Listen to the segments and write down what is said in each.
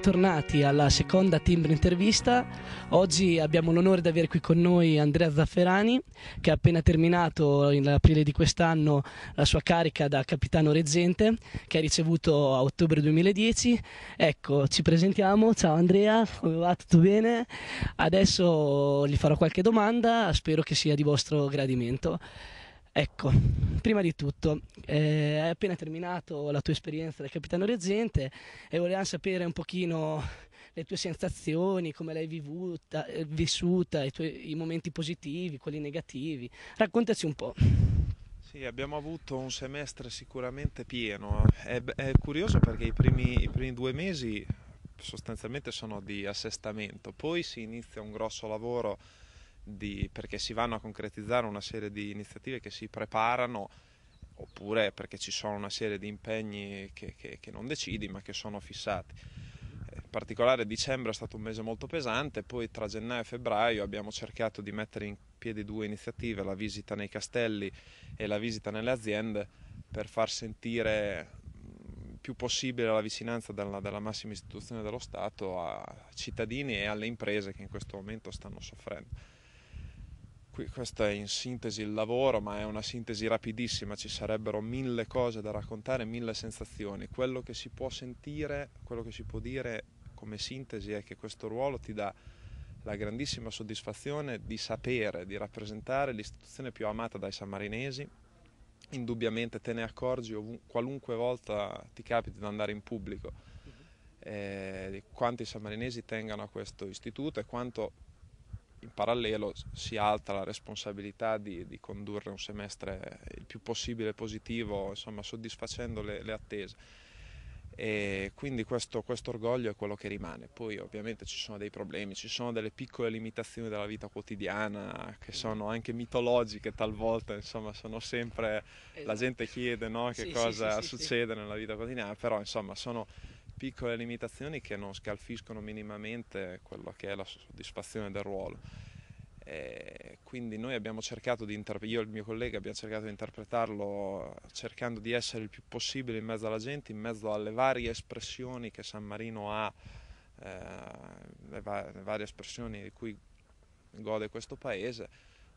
Tornati alla seconda timbre intervista, oggi abbiamo l'onore di avere qui con noi Andrea Zafferani che ha appena terminato in aprile di quest'anno la sua carica da capitano reggente che ha ricevuto a ottobre 2010. Ecco, ci presentiamo, ciao Andrea, come va? Tutto bene? Adesso gli farò qualche domanda, spero che sia di vostro gradimento. Ecco, prima di tutto, eh, hai appena terminato la tua esperienza da capitano reggente e volevamo sapere un pochino le tue sensazioni, come l'hai vivuta, eh, vissuta, i, tuoi, i momenti positivi, quelli negativi. Raccontaci un po'. Sì, abbiamo avuto un semestre sicuramente pieno. Eh. È, è curioso perché i primi, i primi due mesi sostanzialmente sono di assestamento, poi si inizia un grosso lavoro di, perché si vanno a concretizzare una serie di iniziative che si preparano oppure perché ci sono una serie di impegni che, che, che non decidi ma che sono fissati. Eh, in particolare dicembre è stato un mese molto pesante, poi tra gennaio e febbraio abbiamo cercato di mettere in piedi due iniziative, la visita nei castelli e la visita nelle aziende, per far sentire mm, più possibile la vicinanza della, della, massima istituzione dello Stato a cittadini e alle imprese che in questo momento stanno soffrendo. Qui, questo è in sintesi il lavoro, ma è una sintesi rapidissima, ci sarebbero mille cose da raccontare, mille sensazioni. Quello che si può sentire, quello che si può dire come sintesi è che questo ruolo ti dà la grandissima soddisfazione di sapere, di rappresentare l'istituzione più amata dai sammarinesi. Indubbiamente te ne accorgi ovun- qualunque volta ti capiti di andare in pubblico. Mm-hmm. Eh, quanti sammarinesi tengano a questo istituto e quanto in parallelo si alza la responsabilità di, di, condurre un semestre il più possibile positivo, insomma soddisfacendo le, le attese. E quindi questo, questo orgoglio è quello che rimane. Poi ovviamente ci sono dei problemi, ci sono delle piccole limitazioni della vita quotidiana che mm. sono anche mitologiche talvolta, insomma sono sempre, esatto. la gente chiede no, che sì, cosa sì, sì, succede nella vita quotidiana, però insomma sono piccole limitazioni che non scalfiscono minimamente quello che è la soddisfazione del ruolo. E quindi noi abbiamo cercato di interpretare, io e il mio collega abbiamo cercato di interpretarlo cercando di essere il più possibile in mezzo alla gente, in mezzo alle varie espressioni che San Marino ha, eh, le, va- le varie espressioni di cui gode questo paese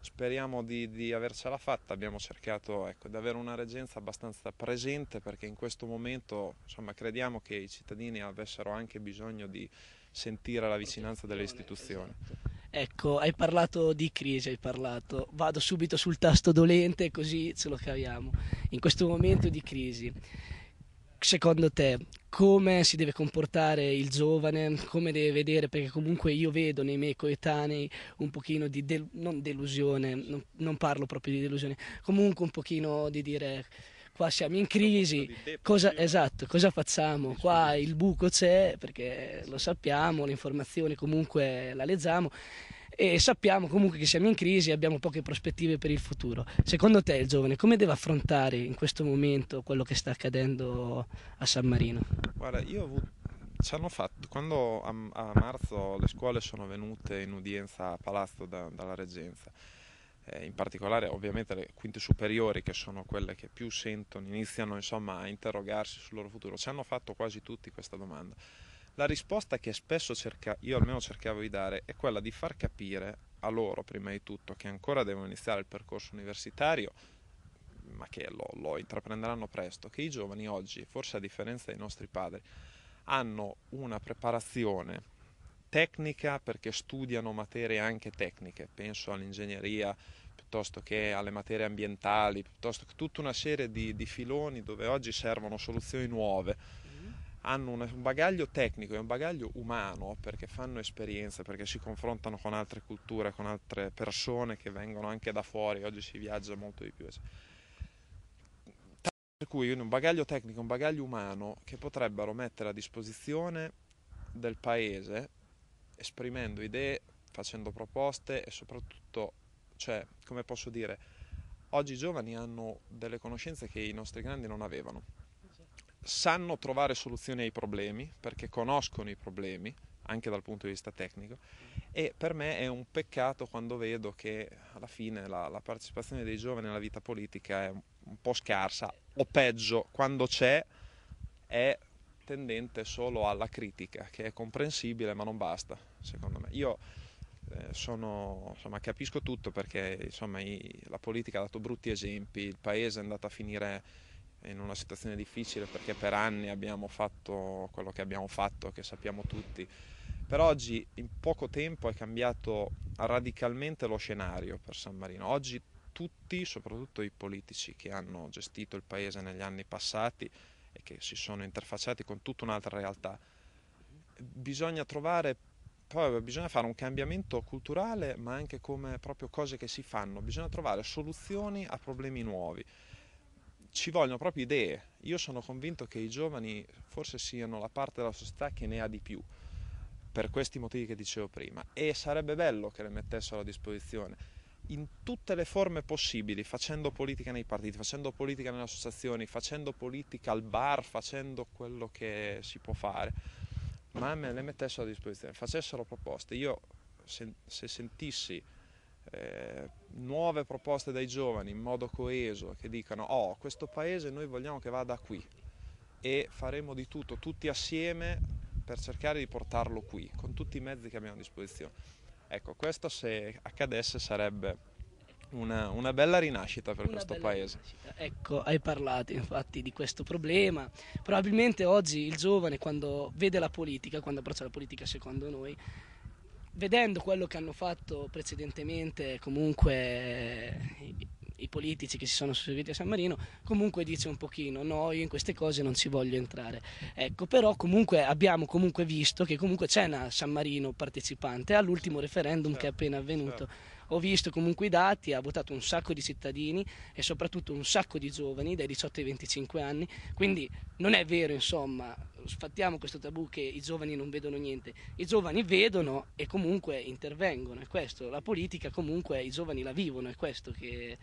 speriamo di, di avercela fatta, abbiamo cercato ecco, di avere una reggenza abbastanza presente perché in questo momento insomma, crediamo che i cittadini avessero anche bisogno di sentire la vicinanza delle istituzioni. Esatto. Ecco, hai parlato di crisi, hai parlato. Vado subito sul tasto dolente così ce lo caviamo. In questo momento di crisi secondo te come si deve comportare il giovane, come deve vedere, perché comunque io vedo nei miei coetanei un pochino di, del- non delusione, non, non parlo proprio di delusione, comunque un pochino di dire qua siamo in crisi, cosa, esatto, cosa facciamo? Qua il buco c'è perché lo sappiamo, le informazioni comunque la leggiamo e sappiamo comunque che siamo in crisi e abbiamo poche prospettive per il futuro. Secondo te il giovane come deve affrontare in questo momento quello che sta accadendo a San Marino? Guarda, io ho avuto Fatto, quando a, a, marzo le scuole sono venute in udienza a Palazzo da, dalla Reggenza, eh, in particolare ovviamente le quinte superiori che sono quelle che più sentono, iniziano insomma, a interrogarsi sul loro futuro, ci hanno fatto quasi tutti questa domanda. La risposta che spesso cerca, io almeno cercavo di dare è quella di far capire a loro, prima di tutto, che ancora devono iniziare il percorso universitario, ma che lo, lo intraprenderanno presto, che i giovani oggi, forse a differenza dei nostri padri, hanno una preparazione tecnica perché studiano materie anche tecniche, penso all'ingegneria piuttosto che alle materie ambientali, piuttosto che tutta una serie di, di filoni dove oggi servono soluzioni nuove hanno un bagaglio tecnico e un bagaglio umano perché fanno esperienze, perché si confrontano con altre culture, con altre persone che vengono anche da fuori, oggi si viaggia molto di più. Per cui un bagaglio tecnico, un bagaglio umano che potrebbero mettere a disposizione del paese esprimendo idee, facendo proposte e soprattutto, cioè, come posso dire, oggi i giovani hanno delle conoscenze che i nostri grandi non avevano sanno trovare soluzioni ai problemi perché conoscono i problemi anche dal punto di vista tecnico e per me è un peccato quando vedo che alla fine la, la partecipazione dei giovani alla vita politica è un, po' scarsa o peggio quando c'è è tendente solo alla critica che è comprensibile ma non basta secondo me io eh, sono, insomma, capisco tutto perché insomma, i, la politica ha dato brutti esempi, il paese è andato a finire in una situazione difficile perché per anni abbiamo fatto quello che abbiamo fatto, che sappiamo tutti. Per oggi in poco tempo è cambiato radicalmente lo scenario per San Marino. Oggi tutti, soprattutto i politici che hanno gestito il paese negli anni passati e che si sono interfacciati con tutta un'altra realtà, bisogna trovare poi bisogna fare un cambiamento culturale, ma anche come proprio cose che si fanno, bisogna trovare soluzioni a problemi nuovi ci vogliono proprio idee. Io sono convinto che i giovani forse siano la parte della società che ne ha di più, per questi motivi che dicevo prima, e sarebbe bello che le mettessero a disposizione in tutte le forme possibili, facendo politica nei partiti, facendo politica nelle associazioni, facendo politica al bar, facendo quello che si può fare, ma me le mettessero a disposizione, facessero proposte. Io se, se sentissi eh, nuove proposte dai giovani in modo coeso che dicano oh questo paese noi vogliamo che vada qui e faremo di tutto tutti assieme per cercare di portarlo qui con tutti i mezzi che abbiamo a disposizione ecco questo se accadesse sarebbe una, una, bella rinascita per una questo paese. Rinascita. Ecco, hai parlato infatti di questo problema. Probabilmente oggi il giovane quando vede la politica, quando approccia la politica secondo noi, vedendo quello che hanno fatto precedentemente comunque eh, i, i politici che si sono susseguiti a San Marino, comunque dice un pochino no, io in queste cose non ci voglio entrare. Ecco, però comunque abbiamo comunque visto che comunque c'è una San Marino partecipante all'ultimo referendum certo, che è appena avvenuto. Certo ho visto comunque i dati, ha votato un sacco di cittadini e soprattutto un sacco di giovani dai 18 ai 25 anni, quindi non è vero insomma, sfattiamo questo tabù che i giovani non vedono niente, i giovani vedono e comunque intervengono, è questo, la politica comunque i giovani la vivono, è questo che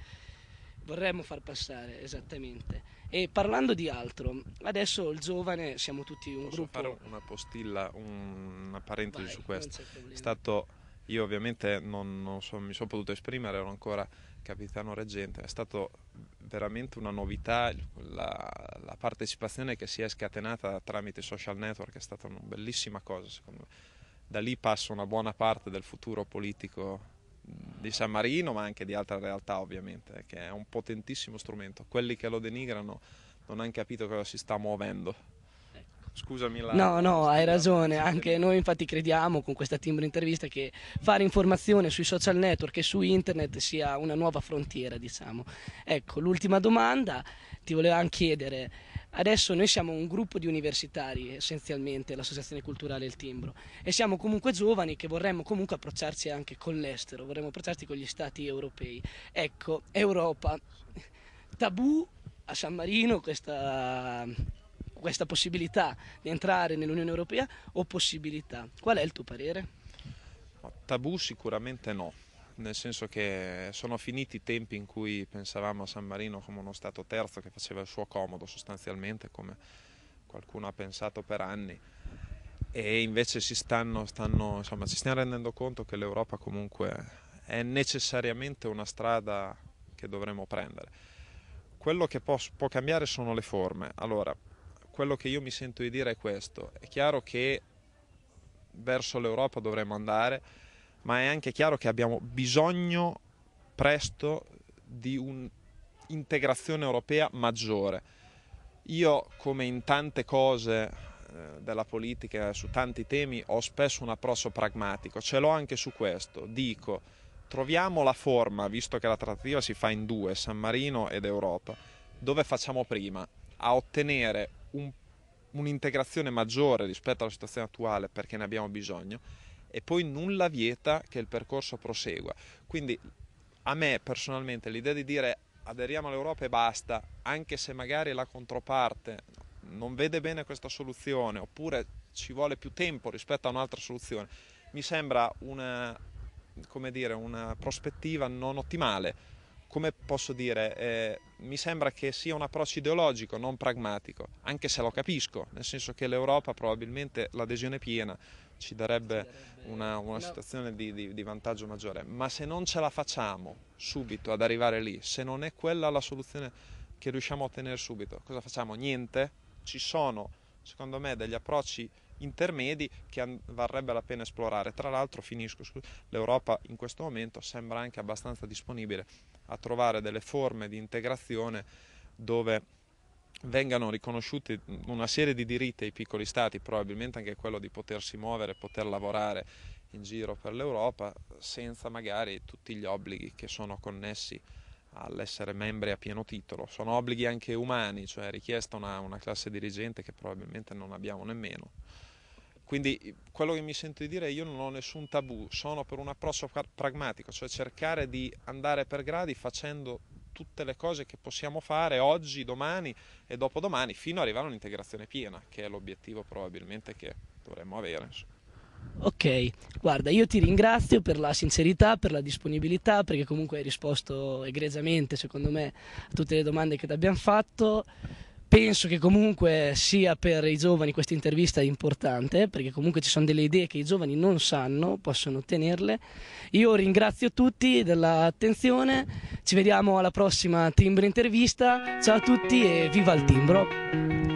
vorremmo far passare esattamente. E parlando di altro, adesso il giovane, siamo tutti un Posso gruppo. fare una postilla, un, una parentesi Vai, su questo. È stato io ovviamente non, non so, mi sono potuto esprimere, ero ancora capitano reggente, è stata veramente una novità la, la, partecipazione che si è scatenata tramite i social network, è stata una bellissima cosa secondo me. Da lì passa una buona parte del futuro politico di San Marino, ma anche di altre realtà ovviamente, che è un potentissimo strumento. Quelli che lo denigrano non hanno capito cosa si sta muovendo. Scusami la... No, no, hai ragione, anche noi infatti crediamo con questa timbro intervista che fare informazione sui social network e su internet sia una nuova frontiera, diciamo. Ecco, l'ultima domanda ti volevo anche chiedere, adesso noi siamo un gruppo di universitari essenzialmente, l'Associazione Culturale Il Timbro, e siamo comunque giovani che vorremmo comunque approcciarci anche con l'estero, vorremmo approcciarci con gli stati europei. Ecco, Europa, tabù a San Marino questa questa possibilità di entrare nell'Unione Europea o possibilità. Qual è il tuo parere? Tabù sicuramente no, nel senso che sono finiti i tempi in cui pensavamo a San Marino come uno Stato terzo che faceva il suo comodo sostanzialmente, come qualcuno ha pensato per anni e invece si stanno, stanno, insomma, ci stiamo rendendo conto che l'Europa comunque è necessariamente una strada che dovremmo prendere. Quello che può, può cambiare sono le forme. Allora, quello che io mi sento di dire è questo. È chiaro che verso l'Europa dovremmo andare, ma è anche chiaro che abbiamo bisogno presto di un'integrazione europea maggiore. Io, come in tante cose eh, della politica, su tanti temi, ho spesso un approccio pragmatico, ce l'ho anche su questo. Dico, troviamo la forma, visto che la trattativa si fa in due, San Marino ed Europa, dove facciamo prima a ottenere un, un'integrazione maggiore rispetto alla situazione attuale perché ne abbiamo bisogno e poi nulla vieta che il percorso prosegua. Quindi a me personalmente l'idea di dire aderiamo all'Europa e basta, anche se magari la controparte non vede bene questa soluzione oppure ci vuole più tempo rispetto a un'altra soluzione, mi sembra una, dire, una prospettiva non ottimale come posso dire, eh, mi sembra che sia un approccio ideologico, non pragmatico, anche se lo capisco, nel senso che l'Europa probabilmente l'adesione piena ci darebbe una, una situazione di, di, di, vantaggio maggiore, ma se non ce la facciamo subito ad arrivare lì, se non è quella la soluzione che riusciamo a ottenere subito, cosa facciamo? Niente? Ci sono, secondo me, degli approcci intermedi che varrebbe la pena esplorare. Tra l'altro, finisco, l'Europa in questo momento sembra anche abbastanza disponibile a trovare delle forme di integrazione dove vengano riconosciuti una serie di diritti ai piccoli stati, probabilmente anche quello di potersi muovere, poter lavorare in giro per l'Europa senza magari tutti gli obblighi che sono connessi all'essere membri a pieno titolo. Sono obblighi anche umani, cioè richiesta una, una classe dirigente che probabilmente non abbiamo nemmeno. Quindi quello che mi sento di dire è io non ho nessun tabù, sono per un approccio pragmatico, cioè cercare di andare per gradi facendo tutte le cose che possiamo fare oggi, domani e dopodomani fino ad arrivare a un'integrazione piena, che è l'obiettivo probabilmente che dovremmo avere. Ok, guarda, io ti ringrazio per la sincerità, per la disponibilità, perché comunque hai risposto egregiamente, secondo me, a tutte le domande che ti abbiamo fatto penso che comunque sia per i giovani questa intervista importante, perché comunque ci sono delle idee che i giovani non sanno, possono ottenerle. Io ringrazio tutti dell'attenzione, ci vediamo alla prossima timbro intervista, ciao a tutti e viva il timbro!